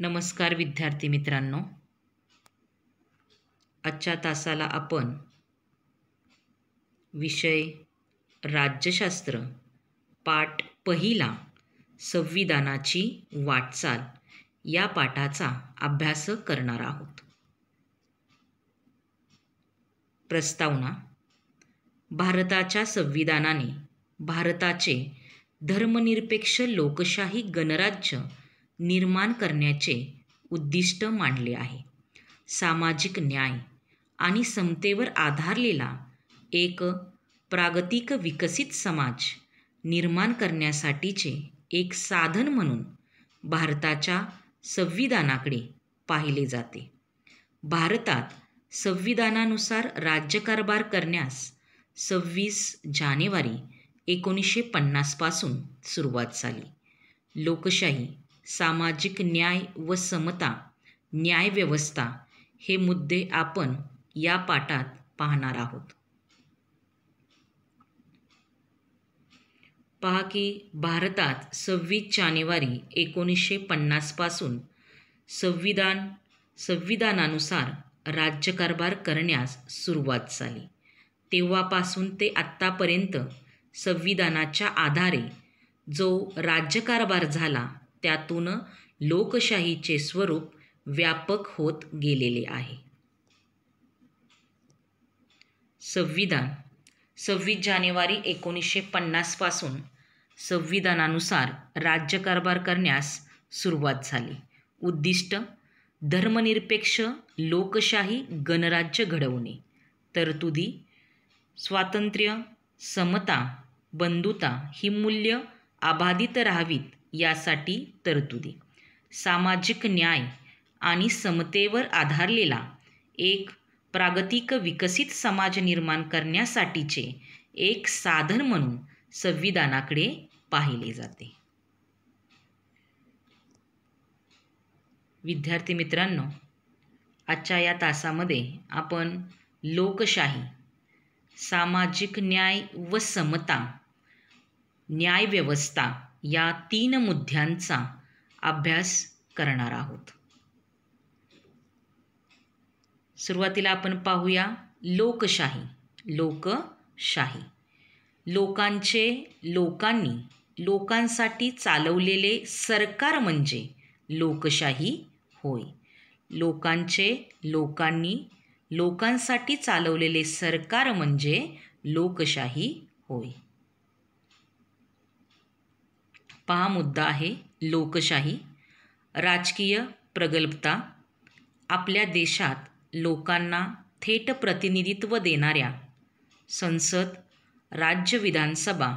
नमस्कार विद्यार्थी मित्रांनो आजच्या तासाला आपण विषय राज्यशास्त्र पाठ पहिला संविधानाची वाटचाल या पाठाचा अभ्यास करणार आहोत प्रस्तावना भारताच्या संविधानाने भारताचे धर्मनिरपेक्ष लोकशाही गणराज्य निर्माण करण्याचे उद्दिष्ट मांडले आहे सामाजिक न्याय आणि समतेवर आधारलेला एक प्रागतिक विकसित समाज निर्माण करण्यासाठीचे एक साधन म्हणून भारताच्या संविधानाकडे पाहिले जाते भारतात संविधानानुसार राज्यकारभार करण्यास सव्वीस जानेवारी एकोणीसशे पन्नासपासून सुरुवात झाली लोकशाही सामाजिक न्याय व समता न्यायव्यवस्था हे मुद्दे आपण या पाठात पाहणार आहोत पहा की भारतात सव्वीस जानेवारी एकोणीसशे पन्नासपासून संविधान संविधानानुसार राज्यकारभार करण्यास सुरुवात झाली तेव्हापासून ते आत्तापर्यंत संविधानाच्या आधारे जो राज्यकारभार झाला त्यातून लोकशाहीचे स्वरूप व्यापक होत गेलेले आहे संविधान सव्वीस जानेवारी एकोणीसशे पन्नासपासून संविधानानुसार राज्यकारभार करण्यास सुरुवात झाली उद्दिष्ट धर्मनिरपेक्ष लोकशाही गणराज्य घडवणे तरतुदी स्वातंत्र्य समता बंधुता ही मूल्य आबाधित राहावीत यासाठी तरतुदी सामाजिक न्याय आणि समतेवर आधारलेला एक प्रागतिक विकसित समाज निर्माण करण्यासाठीचे एक साधन म्हणून संविधानाकडे पाहिले जाते विद्यार्थी मित्रांनो आजच्या या तासामध्ये आपण लोकशाही सामाजिक न्याय व समता न्यायव्यवस्था या तीन मुद्द्यांचा अभ्यास करणार आहोत सुरुवातीला आपण पाहूया लोकशाही लोकशाही लोकांचे लोकांनी लोकांसाठी चालवलेले सरकार म्हणजे लोकशाही होय लोकांचे लोकांनी लोकांसाठी चालवलेले सरकार म्हणजे लोकशाही होय पहा मुद्दा आहे लोकशाही राजकीय प्रगल्भता आपल्या देशात लोकांना थेट प्रतिनिधित्व देणाऱ्या संसद राज्य विधानसभा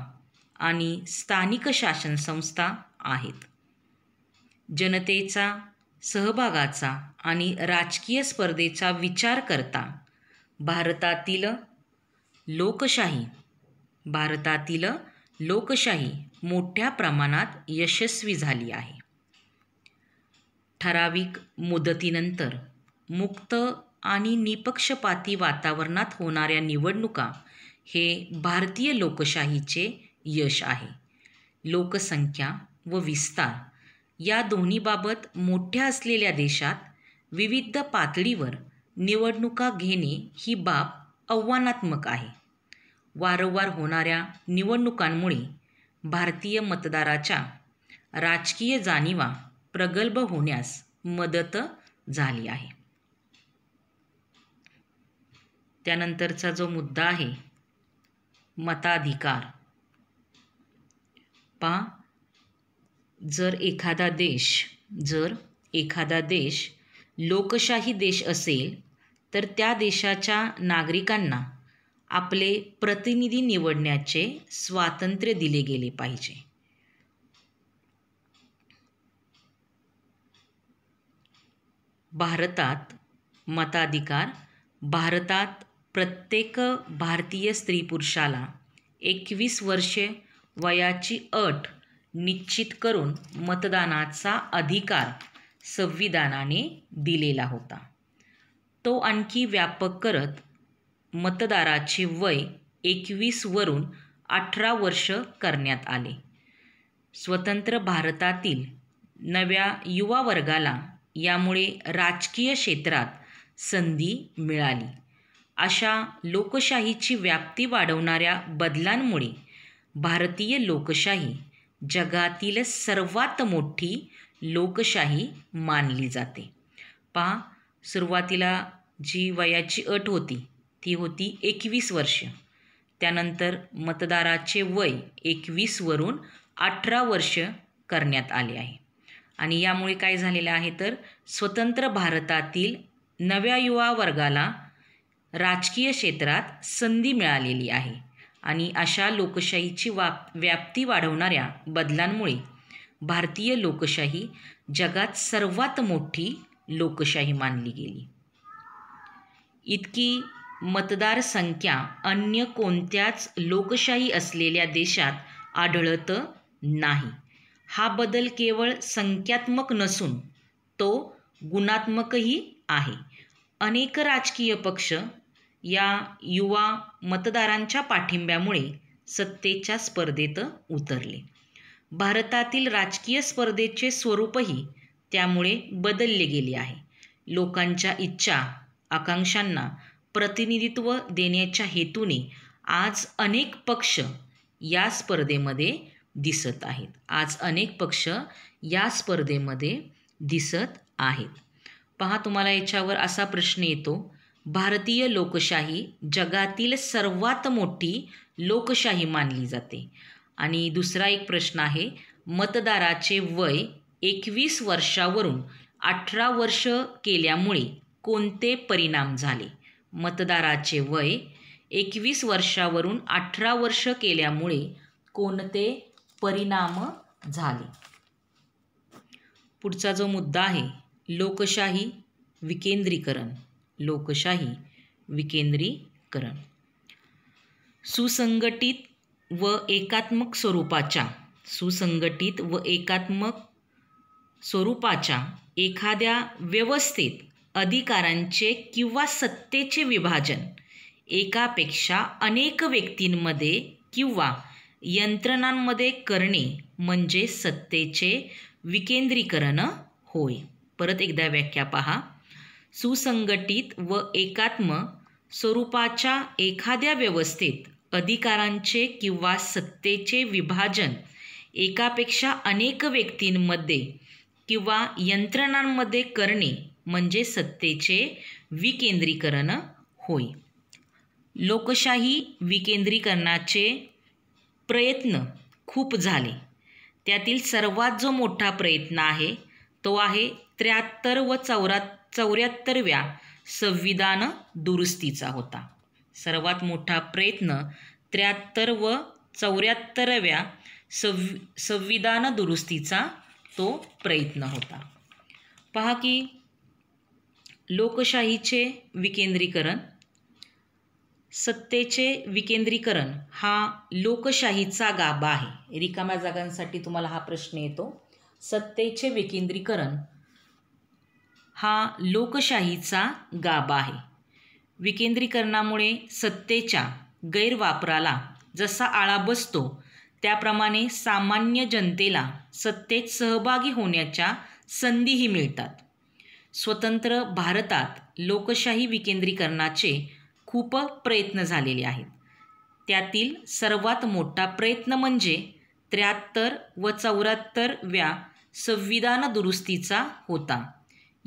आणि स्थानिक शासन संस्था आहेत जनतेचा सहभागाचा आणि राजकीय स्पर्धेचा विचार करता भारतातील लोकशाही भारतातील लोकशाही मोठ्या प्रमाणात यशस्वी झाली आहे ठराविक मुदतीनंतर मुक्त आणि निपक्षपाती वातावरणात होणाऱ्या निवडणुका हे भारतीय लोकशाहीचे यश आहे लोकसंख्या व विस्तार या दोन्हीबाबत मोठ्या असलेल्या देशात विविध पातळीवर निवडणुका घेणे ही बाब आव्हानात्मक आहे वारंवार होणाऱ्या निवडणुकांमुळे भारतीय मतदाराच्या राजकीय जाणिवा प्रगल्भ होण्यास मदत झाली आहे त्यानंतरचा जो मुद्दा आहे मताधिकार पा जर एखादा देश जर एखादा देश लोकशाही देश असेल तर त्या देशाच्या नागरिकांना आपले प्रतिनिधी निवडण्याचे स्वातंत्र्य दिले गेले पाहिजे भारतात मताधिकार भारतात प्रत्येक भारतीय स्त्री पुरुषाला एकवीस वर्षे वयाची अट निश्चित करून मतदानाचा अधिकार संविधानाने दिलेला होता तो आणखी व्यापक करत मतदाराचे वय एकवीसवरून अठरा वर्ष करण्यात आले स्वतंत्र भारतातील नव्या युवा वर्गाला यामुळे राजकीय क्षेत्रात संधी मिळाली अशा लोकशाहीची व्याप्ती वाढवणाऱ्या बदलांमुळे भारतीय लोकशाही जगातील सर्वात मोठी लोकशाही मानली जाते पहा सुरुवातीला जी वयाची अट होती ती होती एकवीस वर्ष त्यानंतर मतदाराचे वय एकवीसवरून अठरा वर्ष करण्यात आले आहे आणि यामुळे काय झालेलं आहे तर स्वतंत्र भारतातील नव्या युवा वर्गाला राजकीय क्षेत्रात संधी मिळालेली आहे आणि अशा लोकशाहीची वाप व्याप्ती वाढवणाऱ्या बदलांमुळे भारतीय लोकशाही जगात सर्वात मोठी लोकशाही मानली गेली इतकी मतदार मतदारसंख्या अन्य कोणत्याच लोकशाही असलेल्या देशात आढळत नाही हा बदल केवळ संख्यात्मक नसून तो गुणात्मकही आहे अनेक राजकीय पक्ष या युवा मतदारांच्या पाठिंब्यामुळे सत्तेच्या स्पर्धेत उतरले भारतातील राजकीय स्पर्धेचे स्वरूपही त्यामुळे बदलले गेले आहे लोकांच्या इच्छा आकांक्षांना प्रतिनिधित्व देण्याच्या हेतूने आज अनेक पक्ष या स्पर्धेमध्ये दिसत आहेत आज अनेक पक्ष या स्पर्धेमध्ये दिसत आहेत पहा तुम्हाला याच्यावर असा प्रश्न येतो भारतीय लोकशाही जगातील सर्वात मोठी लोकशाही मानली जाते आणि दुसरा एक प्रश्न आहे मतदाराचे वय एकवीस वर्षावरून अठरा वर्ष केल्यामुळे कोणते परिणाम झाले मतदाराचे वय एकवीस वर्षावरून अठरा वर्ष केल्यामुळे कोणते परिणाम झाले पुढचा जो मुद्दा आहे लोकशाही विकेंद्रीकरण लोकशाही विकेंद्रीकरण सुसंघटित व एकात्मक स्वरूपाच्या सुसंघटित व एकात्मक स्वरूपाच्या एखाद्या व्यवस्थेत अधिकारांचे किंवा सत्तेचे विभाजन एकापेक्षा अनेक व्यक्तींमध्ये किंवा यंत्रणांमध्ये करणे म्हणजे सत्तेचे विकेंद्रीकरण होय परत एकदा व्याख्या पहा सुसंघटित व एकात्म स्वरूपाच्या एखाद्या व्यवस्थेत अधिकारांचे किंवा सत्तेचे विभाजन एकापेक्षा अनेक व्यक्तींमध्ये किंवा यंत्रणांमध्ये करणे म्हणजे सत्तेचे विकेंद्रीकरण होय लोकशाही विकेंद्रीकरणाचे प्रयत्न खूप झाले त्यातील सर्वात जो मोठा प्रयत्न आहे तो आहे त्र्याहत्तर व चौरा चौऱ्याहत्तरव्या संविधान दुरुस्तीचा होता सर्वात मोठा प्रयत्न त्र्याहत्तर व चौऱ्याहत्तरव्या सव संविधान दुरुस्तीचा तो प्रयत्न होता पहा की लोकशाहीचे विकेंद्रीकरण सत्तेचे विकेंद्रीकरण हा लोकशाहीचा गाभा आहे रिकाम्या जागांसाठी तुम्हाला हा प्रश्न येतो सत्तेचे विकेंद्रीकरण हा लोकशाहीचा गाभा आहे विकेंद्रीकरणामुळे सत्तेच्या गैरवापराला जसा आळा बसतो त्याप्रमाणे सामान्य जनतेला सत्तेत सहभागी होण्याच्या संधीही मिळतात स्वतंत्र भारतात लोकशाही विकेंद्रीकरणाचे खूप प्रयत्न झालेले आहेत त्यातील सर्वात मोठा प्रयत्न म्हणजे त्र्याहत्तर व चौऱ्याहत्तरव्या संविधान दुरुस्तीचा होता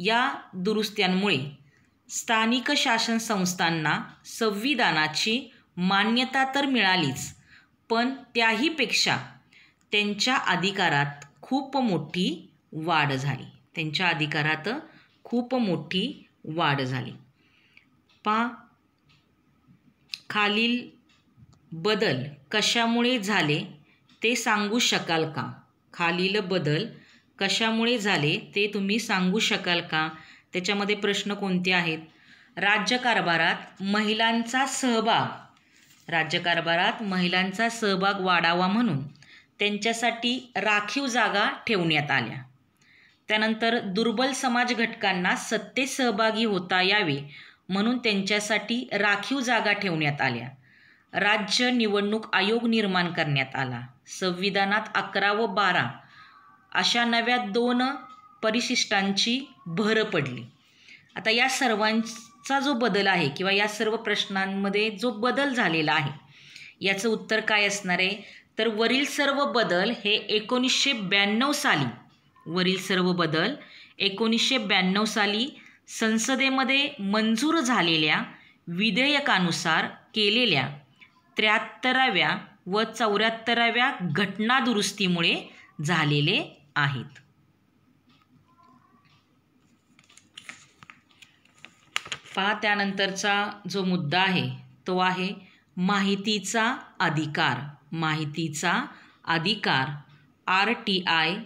या दुरुस्त्यांमुळे स्थानिक शासन संस्थांना संविधानाची मान्यता तर मिळालीच पण त्याहीपेक्षा त्यांच्या अधिकारात खूप मोठी वाढ झाली त्यांच्या अधिकारात खूप मोठी वाढ झाली पा खालील बदल कशामुळे झाले ते सांगू शकाल का खालील बदल कशामुळे झाले ते तुम्ही सांगू शकाल का त्याच्यामध्ये प्रश्न कोणते आहेत राज्यकारभारात महिलांचा सहभाग राज्यकारभारात महिलांचा सहभाग वाढावा म्हणून त्यांच्यासाठी राखीव जागा ठेवण्यात आल्या त्यानंतर दुर्बल समाज घटकांना सत्तेत सहभागी होता यावे म्हणून त्यांच्यासाठी राखीव जागा ठेवण्यात आल्या राज्य निवडणूक आयोग निर्माण करण्यात आला संविधानात अकरा व बारा अशा नव्या दोन परिशिष्टांची भरं पडली आता या सर्वांचा जो बदल आहे किंवा या सर्व प्रश्नांमध्ये जो बदल झालेला आहे याचं उत्तर काय असणार आहे तर वरील सर्व बदल हे एकोणीसशे ब्याण्णव साली वरील सर्व बदल एकोणीसशे ब्याण्णव साली संसदेमध्ये मंजूर झालेल्या विधेयकानुसार केलेल्या त्र्याहत्तराव्या व चौऱ्याहत्तराव्या घटनादुरुस्तीमुळे झालेले आहेत पहा त्यानंतरचा जो मुद्दा आहे तो आहे माहितीचा अधिकार माहितीचा अधिकार आर टी आय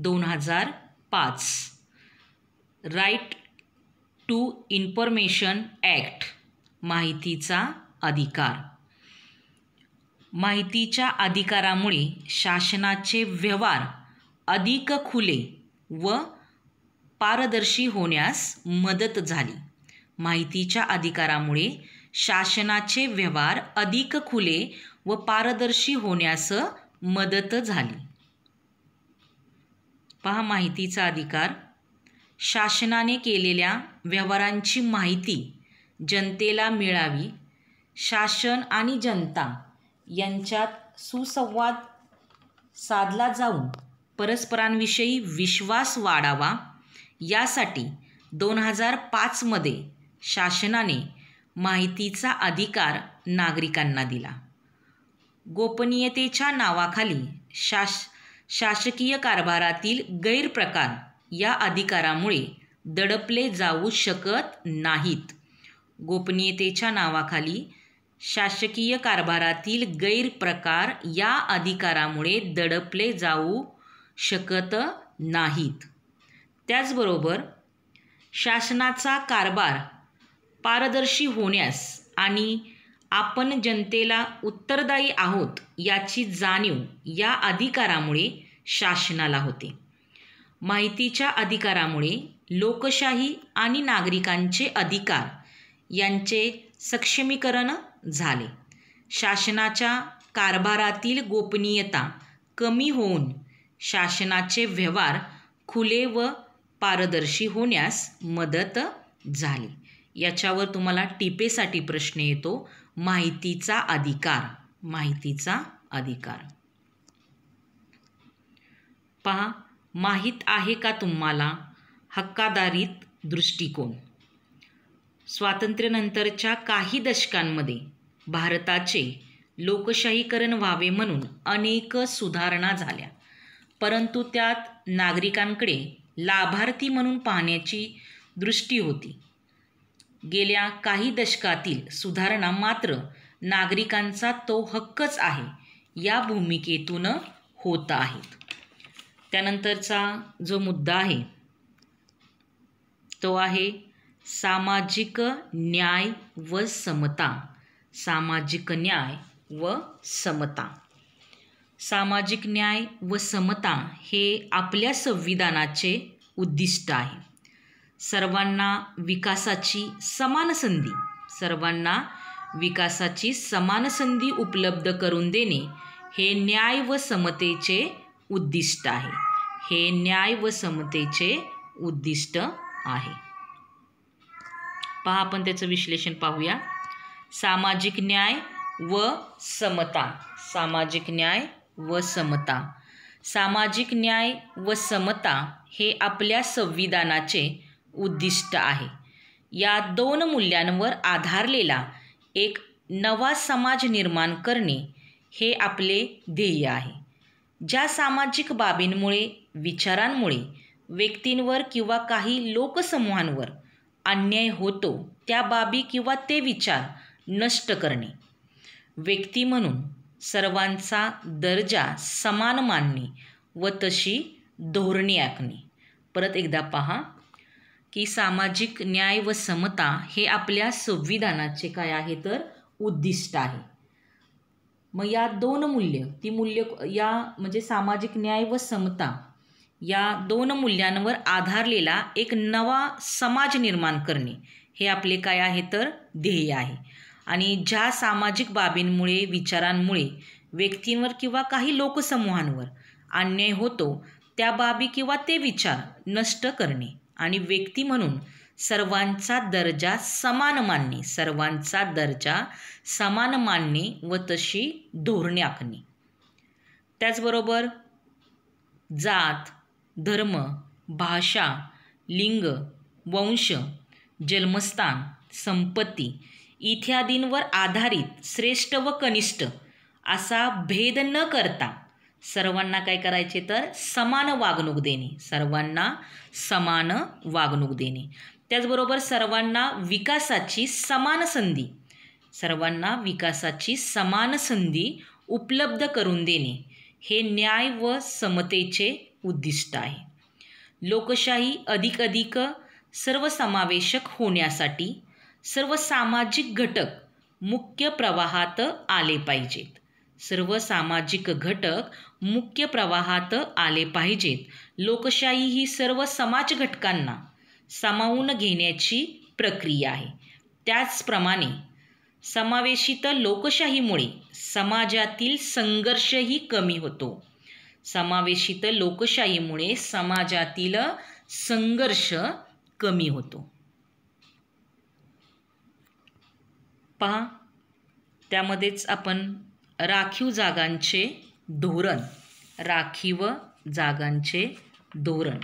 दोन हजार पाच राईट टू इन्फॉर्मेशन ॲक्ट माहितीचा अधिकार माहितीच्या अधिकारामुळे शासनाचे व्यवहार अधिक खुले व पारदर्शी होण्यास मदत झाली माहितीच्या अधिकारामुळे शासनाचे व्यवहार अधिक खुले व पारदर्शी होण्यास मदत झाली पहा माहितीचा अधिकार शासनाने केलेल्या व्यवहारांची माहिती जनतेला मिळावी शासन आणि जनता यांच्यात सुसंवाद साधला जाऊन परस्परांविषयी विश्वास वाढावा यासाठी दोन हजार पाचमध्ये शासनाने माहितीचा अधिकार नागरिकांना दिला गोपनीयतेच्या नावाखाली शास शासकीय कारभारातील गैरप्रकार या अधिकारामुळे दडपले जाऊ शकत नाहीत गोपनीयतेच्या नावाखाली शासकीय कारभारातील गैरप्रकार या अधिकारामुळे दडपले जाऊ शकत नाहीत त्याचबरोबर शासनाचा कारभार पारदर्शी होण्यास आणि आपण जनतेला उत्तरदायी आहोत याची जाणीव या अधिकारामुळे शासनाला होते माहितीच्या अधिकारामुळे लोकशाही आणि नागरिकांचे अधिकार यांचे सक्षमीकरण झाले शासनाच्या कारभारातील गोपनीयता कमी होऊन शासनाचे व्यवहार खुले व पारदर्शी होण्यास मदत झाली याच्यावर तुम्हाला टिपेसाठी प्रश्न येतो माहितीचा अधिकार माहितीचा अधिकार पहा माहीत आहे का तुम्हाला हक्कादारीत दृष्टिकोन स्वातंत्र्यानंतरच्या काही दशकांमध्ये भारताचे लोकशाहीकरण व्हावे म्हणून अनेक सुधारणा झाल्या परंतु त्यात नागरिकांकडे लाभार्थी म्हणून पाहण्याची दृष्टी होती गेल्या काही दशकातील सुधारणा मात्र नागरिकांचा तो हक्कच आहे या भूमिकेतून होत आहेत त्यानंतरचा जो मुद्दा आहे तो आहे सामाजिक न्याय व समता सामाजिक न्याय व समता सामाजिक न्याय व समता हे आपल्या संविधानाचे उद्दिष्ट आहे सर्वांना विकासाची समान संधी सर्वांना विकासाची समान संधी उपलब्ध करून देणे हे न्याय व समतेचे उद्दिष्ट आहे हे न्याय व समतेचे उद्दिष्ट आहे पहा आपण त्याचं विश्लेषण पाहूया सामाजिक न्याय व समता सामाजिक न्याय व समता सामाजिक न्याय व समता हे आपल्या संविधानाचे उद्दिष्ट आहे या दोन मूल्यांवर आधारलेला एक नवा समाज निर्माण करणे हे आपले ध्येय आहे ज्या सामाजिक बाबींमुळे विचारांमुळे व्यक्तींवर किंवा काही लोकसमूहांवर अन्याय होतो त्या बाबी किंवा ते विचार नष्ट करणे व्यक्ती म्हणून सर्वांचा दर्जा समान मानणे व तशी धोरणे आखणे परत एकदा पहा की सामाजिक न्याय व समता हे आपल्या संविधानाचे काय आहे तर उद्दिष्ट आहे मग या दोन मूल्य ती मूल्य या म्हणजे सामाजिक न्याय व समता या दोन मूल्यांवर आधारलेला एक नवा समाज निर्माण करणे हे आपले काय आहे तर ध्येय आहे आणि ज्या सामाजिक बाबींमुळे विचारांमुळे व्यक्तींवर किंवा काही लोकसमूहांवर अन्याय होतो त्या बाबी किंवा ते विचार नष्ट करणे आणि व्यक्ती म्हणून सर्वांचा दर्जा समान मानणे सर्वांचा दर्जा समान मानणे व तशी धोरणे आखणे त्याचबरोबर जात धर्म भाषा लिंग वंश जन्मस्थान संपत्ती इत्यादींवर आधारित श्रेष्ठ व कनिष्ठ असा भेद न करता सर्वांना काय करायचे तर समान वागणूक देणे सर्वांना समान वागणूक देणे त्याचबरोबर सर्वांना विकासाची समान संधी सर्वांना विकासाची समान संधी उपलब्ध करून देणे हे न्याय व समतेचे उद्दिष्ट आहे लोकशाही अधिक अधिक सर्वसमावेशक होण्यासाठी सर्व सामाजिक घटक मुख्य प्रवाहात आले पाहिजेत सर्व सामाजिक घटक मुख्य प्रवाहात आले पाहिजेत लोकशाही ही सर्व समाज घटकांना सामावून घेण्याची प्रक्रिया आहे त्याचप्रमाणे समावेशित लोकशाहीमुळे समाजातील संघर्षही कमी होतो समावेशित लोकशाहीमुळे समाजातील संघर्ष कमी होतो पहा त्यामध्येच आपण राखीव जागांचे धोरण राखीव जागांचे धोरण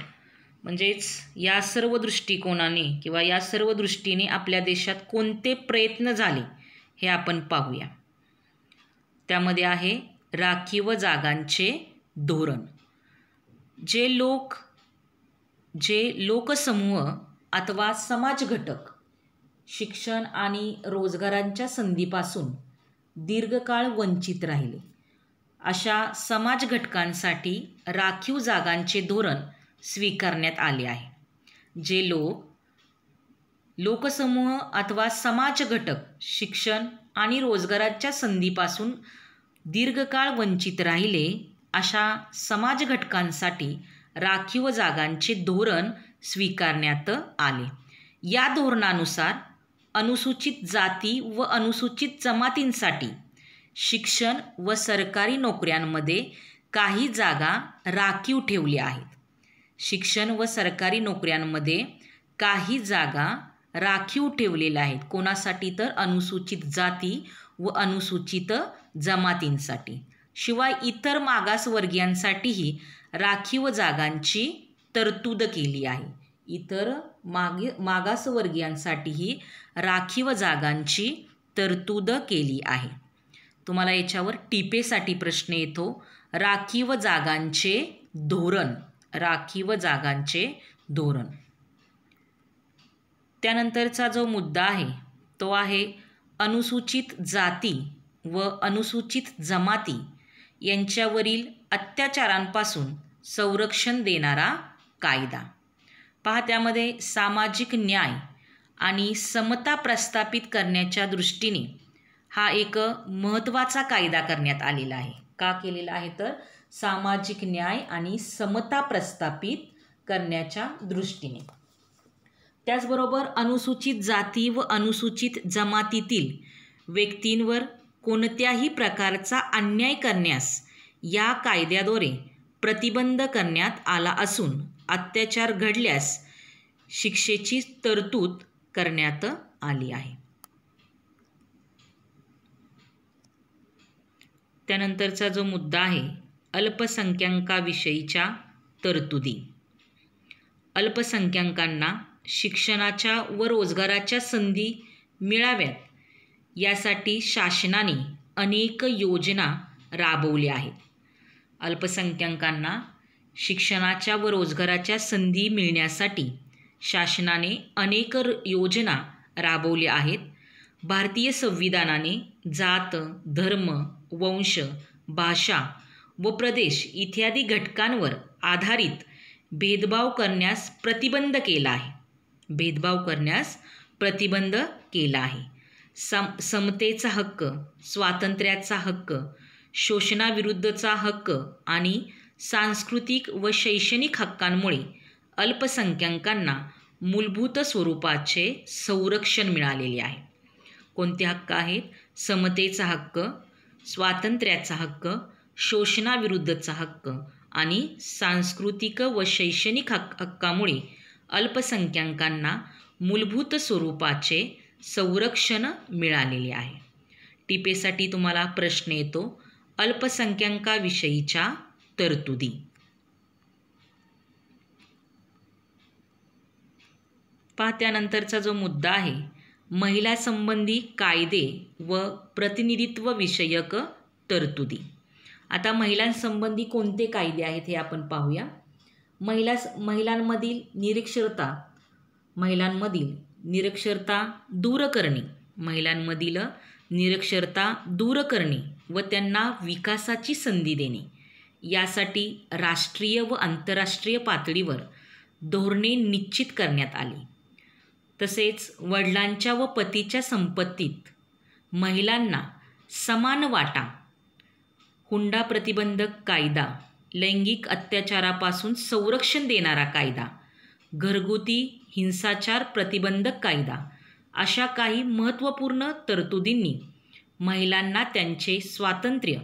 म्हणजेच या सर्व दृष्टिकोनाने किंवा या सर्व दृष्टीने आपल्या देशात कोणते प्रयत्न झाले हे आपण पाहूया त्यामध्ये आहे राखीव जागांचे धोरण जे लोक जे लोकसमूह अथवा समाजघटक शिक्षण आणि रोजगारांच्या संधीपासून दीर्घकाळ वंचित राहिले अशा समाज घटकांसाठी राखीव जागांचे धोरण स्वीकारण्यात आले आहे जे लोक लोकसमूह अथवा समाज घटक शिक्षण आणि रोजगाराच्या संधीपासून दीर्घकाळ वंचित राहिले अशा समाज घटकांसाठी राखीव जागांचे धोरण स्वीकारण्यात आले या धोरणानुसार अनुसूचित जाती व अनुसूचित जमातींसाठी शिक्षण व सरकारी नोकऱ्यांमध्ये काही जागा राखीव ठेवल्या आहेत शिक्षण व सरकारी नोकऱ्यांमध्ये काही जागा राखीव ठेवलेल्या आहेत कोणासाठी तर अनुसूचित जाती व अनुसूचित जमातींसाठी शिवाय इतर मागासवर्गीयांसाठीही राखीव जागांची तरतूद केली आहे इतर माग मागासवर्गीयांसाठीही राखीव जागांची तरतूद केली आहे तुम्हाला याच्यावर टिपेसाठी प्रश्न येतो राखीव जागांचे धोरण राखीव जागांचे धोरण त्यानंतरचा जो मुद्दा आहे तो आहे अनुसूचित जाती व अनुसूचित जमाती यांच्यावरील अत्याचारांपासून संरक्षण देणारा कायदा पहा त्यामध्ये सामाजिक न्याय आणि समता प्रस्थापित करण्याच्या दृष्टीने हा एक महत्त्वाचा कायदा करण्यात आलेला आहे का केलेला आहे तर सामाजिक न्याय आणि समता प्रस्थापित करण्याच्या दृष्टीने त्याचबरोबर अनुसूचित जाती व अनुसूचित जमातीतील व्यक्तींवर कोणत्याही प्रकारचा अन्याय करण्यास या कायद्याद्वारे प्रतिबंध करण्यात आला असून अत्याचार घडल्यास शिक्षेची तरतूद करण्यात आली आहे त्यानंतरचा जो मुद्दा आहे अल्पसंख्याकाविषयीच्या तरतुदी अल्पसंख्याकांना शिक्षणाच्या व रोजगाराच्या संधी मिळाव्यात यासाठी शासनाने अनेक योजना राबवल्या आहेत अल्पसंख्याकांना शिक्षणाच्या व रोजगाराच्या संधी मिळण्यासाठी शासनाने अनेक योजना राबवल्या आहेत भारतीय संविधानाने जात धर्म वंश भाषा व प्रदेश इत्यादी घटकांवर आधारित भेदभाव करण्यास प्रतिबंध केला आहे भेदभाव करण्यास प्रतिबंध केला आहे सम समतेचा हक्क स्वातंत्र्याचा हक्क शोषणाविरुद्धचा हक्क आणि सांस्कृतिक व शैक्षणिक हक्कांमुळे अल्पसंख्याकांना मूलभूत स्वरूपाचे संरक्षण मिळालेले आहे कोणते हक्क आहेत समतेचा हक्क स्वातंत्र्याचा हक्क शोषणाविरुद्धचा हक्क आणि सांस्कृतिक व शैक्षणिक हक्क हक्कामुळे अल्पसंख्याकांना मूलभूत स्वरूपाचे संरक्षण मिळालेले आहे टिपेसाठी तुम्हाला प्रश्न येतो अल्पसंख्याकाविषयीच्या तरतुदी पाहत्यानंतरचा जो मुद्दा आहे महिलासंबंधी कायदे व प्रतिनिधित्वविषयक तरतुदी आता महिलांसंबंधी कोणते कायदे आहेत हे आपण पाहूया महिलास महिलांमधील निरक्षरता महिलांमधील निरक्षरता दूर करणे महिलांमधील निरक्षरता दूर करणे व त्यांना विकासाची संधी देणे यासाठी राष्ट्रीय व आंतरराष्ट्रीय पातळीवर धोरणे निश्चित करण्यात आली तसेच वडिलांच्या व पतीच्या संपत्तीत महिलांना समान वाटा हुंडा प्रतिबंधक कायदा लैंगिक अत्याचारापासून संरक्षण देणारा कायदा घरगुती हिंसाचार प्रतिबंधक कायदा अशा काही महत्त्वपूर्ण तरतुदींनी महिलांना त्यांचे स्वातंत्र्य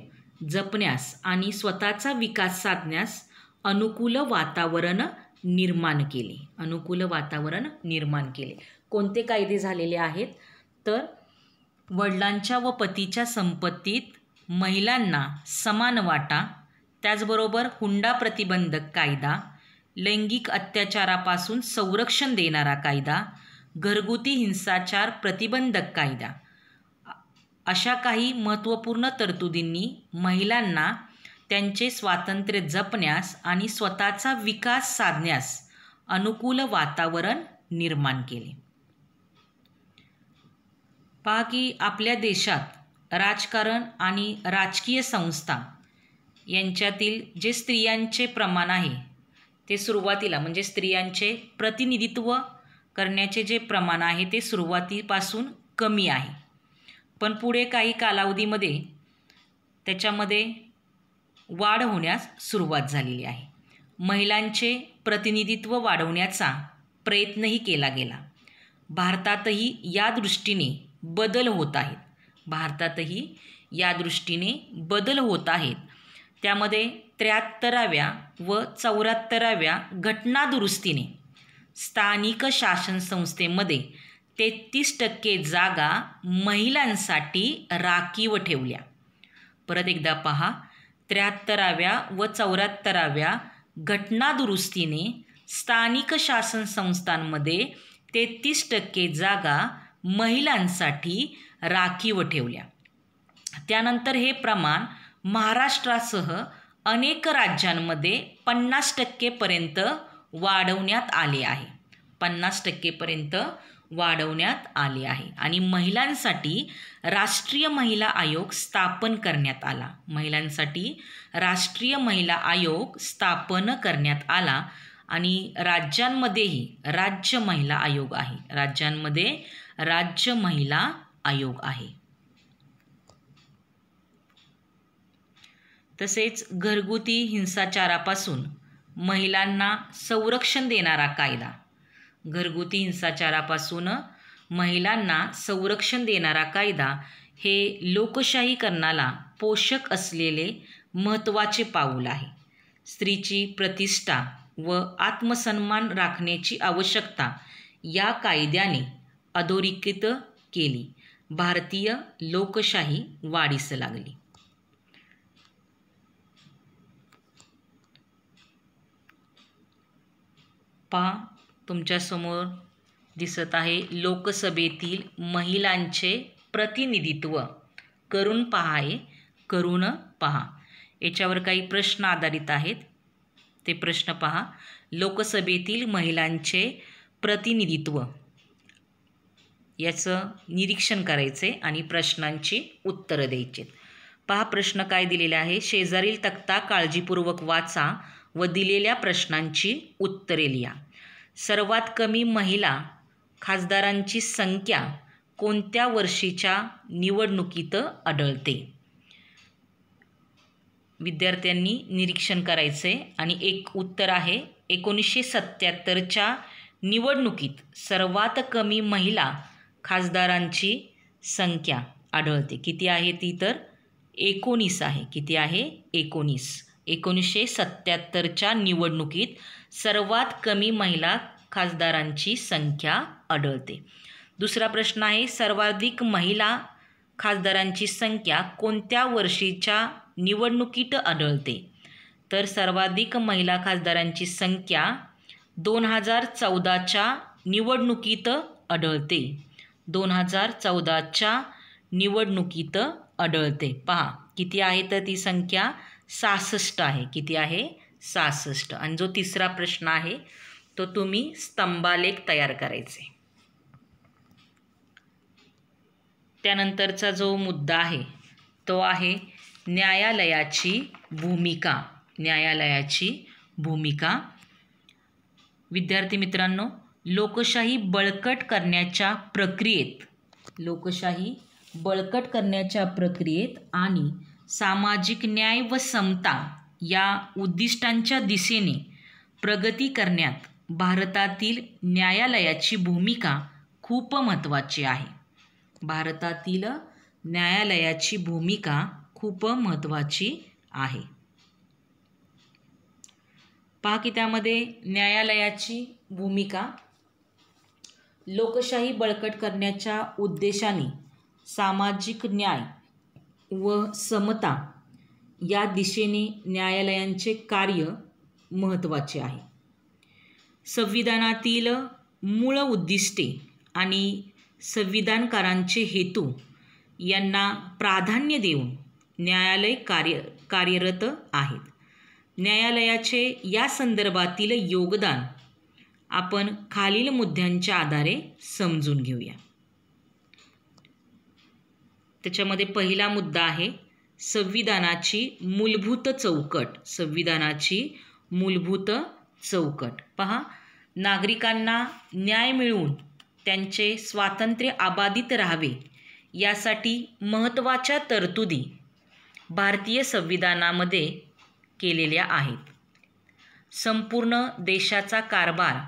जपण्यास आणि स्वतःचा विकास साधण्यास अनुकूल वातावरण निर्माण केले अनुकूल वातावरण निर्माण केले कोणते कायदे झालेले आहेत तर वडिलांच्या व पतीच्या संपत्तीत महिलांना समान वाटा त्याचबरोबर हुंडा प्रतिबंधक कायदा लैंगिक अत्याचारापासून संरक्षण देणारा कायदा घरगुती हिंसाचार प्रतिबंधक कायदा अशा काही महत्त्वपूर्ण तरतुदींनी महिलांना त्यांचे स्वातंत्र्य जपण्यास आणि स्वतःचा विकास साधण्यास अनुकूल वातावरण निर्माण केले पहा की आपल्या देशात राजकारण आणि राजकीय संस्था यांच्यातील जे स्त्रियांचे प्रमाण आहे ते सुरुवातीला म्हणजे स्त्रियांचे प्रतिनिधित्व करण्याचे जे प्रमाण आहे ते सुरुवातीपासून कमी आहे पण पुढे काही कालावधीमध्ये त्याच्यामध्ये वाढ होण्यास सुरुवात झालेली आहे महिलांचे प्रतिनिधित्व वाढवण्याचा प्रयत्नही केला गेला भारतातही या दृष्टीने बदल होत आहेत भारतातही या दृष्टीने बदल होत आहेत त्यामध्ये त्र्याहत्तराव्या व चौऱ्याहत्तराव्या घटनादुरुस्तीने स्थानिक शासन संस्थेमध्ये तेहतीस टक्के जागा महिलांसाठी राखीव ठेवल्या परत एकदा पहा त्र्याहत्तराव्या व चौऱ्याहत्तराव्या घटनादुरुस्तीने स्थानिक शासन संस्थांमध्ये तेहतीस टक्के जागा महिलांसाठी राखीव ठेवल्या त्यानंतर हे प्रमाण महाराष्ट्रासह अनेक राज्यांमध्ये पन्नास टक्केपर्यंत वाढवण्यात आले आहे पन्नास टक्केपर्यंत वाढवण्यात आले आहे आणि महिलांसाठी राष्ट्रीय महिला आयोग स्थापन करण्यात आला महिलांसाठी राष्ट्रीय महिला आयोग स्थापन करण्यात आला आणि राज्यांमध्येही राज्य महिला आयोग आहे राज्यांमध्ये राज्य महिला आयोग आहे तसेच घरगुती हिंसाचारापासून महिलांना संरक्षण देणारा कायदा घरगुती हिंसाचारापासून महिलांना संरक्षण देणारा कायदा हे लोकशाहीकरणाला पोषक असलेले महत्त्वाचे पाऊल आहे स्त्रीची प्रतिष्ठा व आत्मसन्मान राखण्याची आवश्यकता या कायद्याने अधोरेखित केली भारतीय लोकशाही वाढीस लागली पा तुमच्यासमोर दिसत आहे लोकसभेतील महिलांचे प्रतिनिधित्व करून पहा आहे करून पहा याच्यावर काही प्रश्न आधारित आहेत ते प्रश्न पहा लोकसभेतील महिलांचे प्रतिनिधित्व याचं निरीक्षण करायचे आणि प्रश्नांची उत्तरं द्यायची पहा प्रश्न काय दिलेला आहे शेजारील तक्ता काळजीपूर्वक वाचा व दिलेल्या प्रश्नांची उत्तरे लिहा सर्वात कमी महिला खासदारांची संख्या कोणत्या वर्षीच्या निवडणुकीत आढळते विद्यार्थ्यांनी निरीक्षण करायचे आहे आणि एक उत्तर आहे एकोणीसशे सत्याहत्तरच्या निवडणुकीत सर्वात कमी महिला खासदारांची संख्या आढळते किती आहे ती तर एकोणीस आहे किती आहे एकोणीस एकोणीसशे सत्याहत्तरच्या निवडणुकीत सर्वात कमी महिला खासदारांची संख्या आढळते दुसरा प्रश्न आहे सर्वाधिक महिला खासदारांची संख्या कोणत्या वर्षीच्या निवडणुकीत आढळते तर सर्वाधिक महिला खासदारांची संख्या दोन हजार चौदाच्या निवडणुकीत आढळते दोन हजार चौदाच्या निवडणुकीत आढळते पहा किती आहे तर ती संख्या सासष्ट आहे किती आहे सासष्ट आणि जो तिसरा प्रश्न आहे तो तुम्ही स्तंभालेख तयार करायचे त्यानंतरचा जो मुद्दा आहे तो आहे न्यायालयाची भूमिका न्यायालयाची भूमिका विद्यार्थी मित्रांनो लोकशाही बळकट करण्याच्या प्रक्रियेत लोकशाही बळकट करण्याच्या प्रक्रियेत आणि सामाजिक न्याय व समता या उद्दिष्टांच्या दिशेने प्रगती करण्यात भारतातील न्यायालयाची भूमिका खूप महत्त्वाची आहे भारतातील न्यायालयाची भूमिका खूप महत्त्वाची आहे पहा की त्यामध्ये न्यायालयाची भूमिका लोकशाही बळकट करण्याच्या उद्देशाने सामाजिक न्याय व समता या दिशेने न्यायालयांचे कार्य महत्त्वाचे आहे संविधानातील मूळ उद्दिष्टे आणि संविधानकारांचे हेतू यांना प्राधान्य देऊन न्यायालय कार्य कार्यरत आहेत न्यायालयाचे या संदर्भातील योगदान आपण खालील मुद्द्यांच्या आधारे समजून घेऊया त्याच्यामध्ये पहिला मुद्दा आहे संविधानाची मूलभूत चौकट संविधानाची मूलभूत चौकट पहा नागरिकांना न्याय मिळवून त्यांचे स्वातंत्र्य अबाधित राहावे यासाठी महत्त्वाच्या तरतुदी भारतीय संविधानामध्ये केलेल्या आहेत संपूर्ण देशाचा कारभार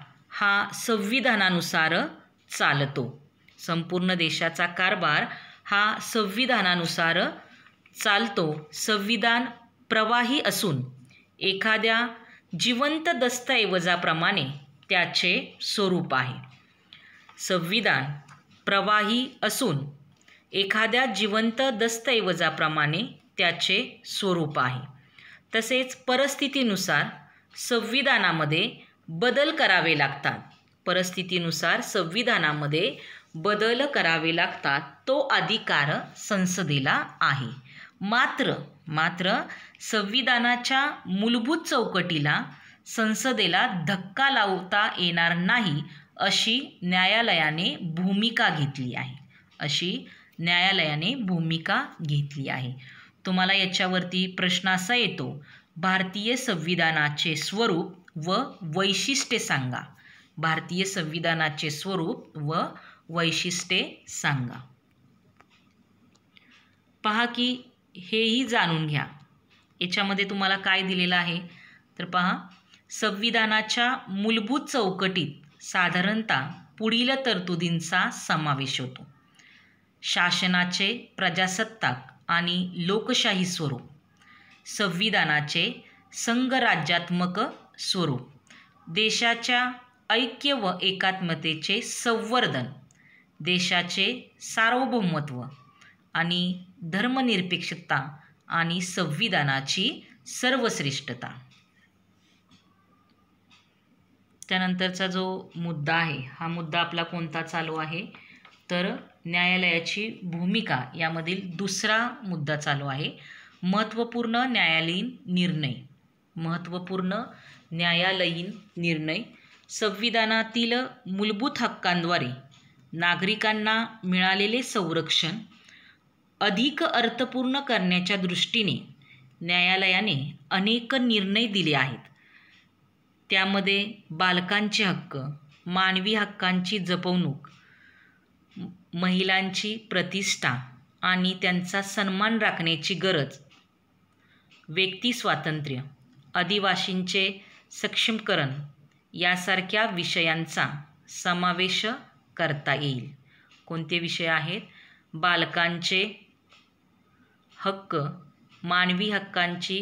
हा संविधानानुसार चालतो संपूर्ण देशाचा कारभार हा संविधानानुसार चालतो संविधान प्रवाही असून एखाद्या जिवंत दस्तऐवजाप्रमाणे त्याचे स्वरूप आहे संविधान प्रवाही असून एखाद्या जिवंत दस्तऐवजाप्रमाणे त्याचे स्वरूप आहे तसेच परिस्थितीनुसार संविधानामध्ये बदल करावे लागतात परिस्थितीनुसार संविधानामध्ये बदल करावे लागतात तो अधिकार संसदेला आहे मात्र मात्र संविधानाच्या मूलभूत चौकटीला संसदेला धक्का लावता येणार नाही अशी न्यायालयाने भूमिका घेतली आहे अशी न्यायालयाने भूमिका घेतली आहे तुम्हाला याच्यावरती प्रश्न असा येतो भारतीय संविधानाचे स्वरूप व वैशिष्ट्ये सांगा भारतीय संविधानाचे स्वरूप व वैशिष्ट्ये सांगा पहा की हेही जाणून घ्या याच्यामध्ये तुम्हाला काय दिलेलं आहे तर पहा संविधानाच्या मूलभूत चौकटीत साधारणतः पुढील तरतुदींचा समावेश होतो शासनाचे प्रजासत्ताक आणि लोकशाही स्वरूप संविधानाचे संघराज्यात्मक स्वरूप देशाच्या ऐक्य व एकात्मतेचे संवर्धन देशाचे सार्वभौमत्व आणि धर्मनिरपेक्षता आणि संविधानाची सर्वश्रेष्ठता त्यानंतरचा जो मुद्दा आहे हा मुद्दा आपला कोणता चालू आहे तर न्यायालयाची भूमिका यामधील दुसरा मुद्दा चालू आहे महत्त्वपूर्ण न्यायालयीन निर्णय महत्त्वपूर्ण न्यायालयीन निर्णय संविधानातील मूलभूत हक्कांद्वारे नागरिकांना मिळालेले संरक्षण अधिक अर्थपूर्ण करण्याच्या दृष्टीने न्यायालयाने अनेक निर्णय दिले आहेत त्यामध्ये बालकांचे हक्क मानवी हक्कांची जपवणूक महिलांची प्रतिष्ठा आणि त्यांचा सन्मान राखण्याची गरज व्यक्ती स्वातंत्र्य आदिवासींचे सक्षमकरण यासारख्या विषयांचा समावेश करता येईल कोणते विषय आहेत बालकांचे हक्क मानवी हक्कांची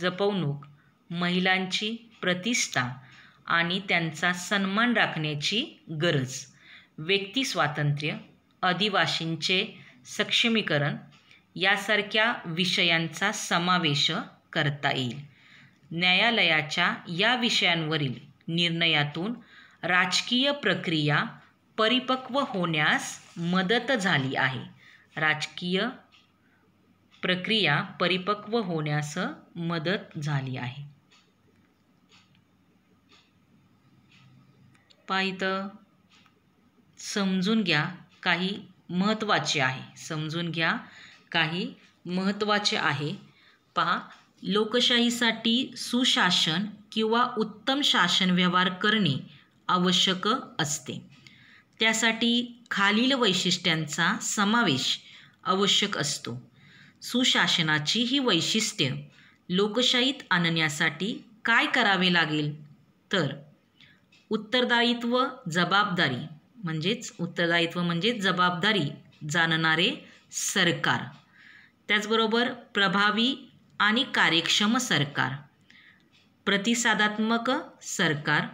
जपवणूक महिलांची प्रतिष्ठा आणि त्यांचा सन्मान राखण्याची गरज व्यक्ती स्वातंत्र्य आदिवासींचे सक्षमीकरण यासारख्या विषयांचा समावेश करता येईल न्यायालयाच्या या विषयांवरील निर्णयातून राजकीय प्रक्रिया परिपक्व होण्यास मदत झाली आहे राजकीय प्रक्रिया परिपक्व होण्यास मदत झाली आहे पाहित समजून घ्या काही महत्त्वाचे आहे समजून घ्या काही महत्त्वाचे आहे पहा लोकशाहीसाठी सुशासन किंवा उत्तम शासन व्यवहार करणे आवश्यक असते त्यासाठी खालील वैशिष्ट्यांचा समावेश आवश्यक असतो सुशासनाची ही वैशिष्ट्य लोकशाहीत आणण्यासाठी काय करावे लागेल तर उत्तरदायित्व जबाबदारी म्हणजेच उत्तरदायित्व म्हणजेच जबाबदारी जाणणारे सरकार त्याचबरोबर प्रभावी आणि कार्यक्षम सरकार प्रतिसादात्मक सरकार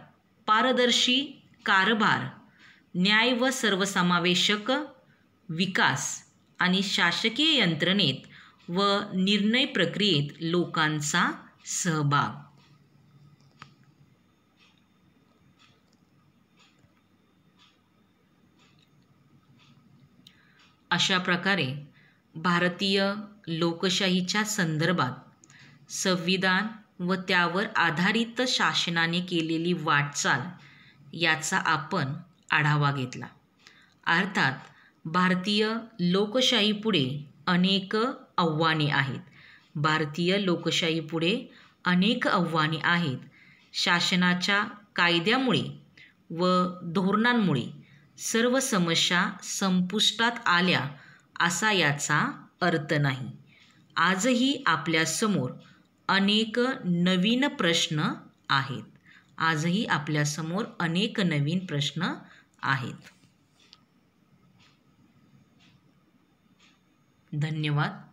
पारदर्शी कारभार न्याय व सर्वसमावेशक विकास आणि शासकीय यंत्रणेत व निर्णय प्रक्रियेत लोकांचा सहभाग अशा प्रकारे भारतीय लोकशाहीच्या संदर्भात संविधान व त्यावर आधारित शासनाने केलेली वाटचाल याचा आपण आढावा घेतला अर्थात भारतीय लोकशाहीपुढे अनेक आव्हाने आहेत भारतीय लोकशाहीपुढे अनेक आव्हाने आहेत शासनाच्या कायद्यामुळे व धोरणांमुळे सर्व समस्या संपुष्टात आल्या असा याचा अर्थ नाही आजही आपल्यासमोर अनेक नवीन प्रश्न आहेत आजही आपल्यासमोर अनेक नवीन प्रश्न आहेत धन्यवाद